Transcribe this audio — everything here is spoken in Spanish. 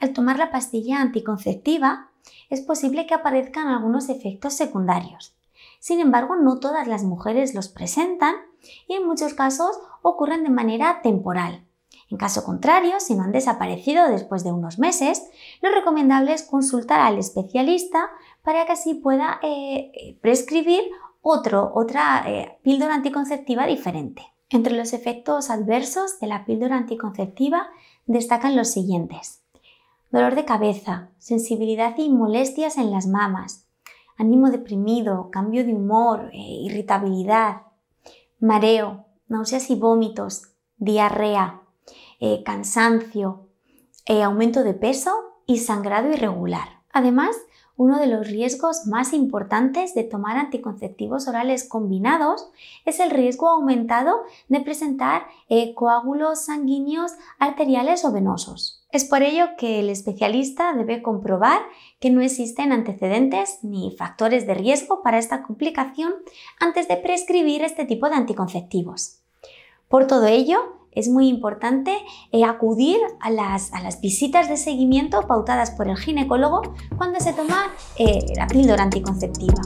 al tomar la pastilla anticonceptiva, es posible que aparezcan algunos efectos secundarios. Sin embargo, no todas las mujeres los presentan y en muchos casos ocurren de manera temporal. En caso contrario, si no han desaparecido después de unos meses, lo recomendable es consultar al especialista para que así pueda eh, prescribir otra eh, píldora anticonceptiva diferente. Entre los efectos adversos de la píldora anticonceptiva destacan los siguientes dolor de cabeza, sensibilidad y molestias en las mamas, ánimo deprimido, cambio de humor, eh, irritabilidad, mareo, náuseas y vómitos, diarrea, eh, cansancio, eh, aumento de peso y sangrado irregular. Además, uno de los riesgos más importantes de tomar anticonceptivos orales combinados es el riesgo aumentado de presentar eh, coágulos sanguíneos arteriales o venosos. Es por ello que el especialista debe comprobar que no existen antecedentes ni factores de riesgo para esta complicación antes de prescribir este tipo de anticonceptivos. Por todo ello, es muy importante eh, acudir a las, visitas de seguimiento pautadas por el ginecólogo cuando se toma eh, la píldora anticonceptiva.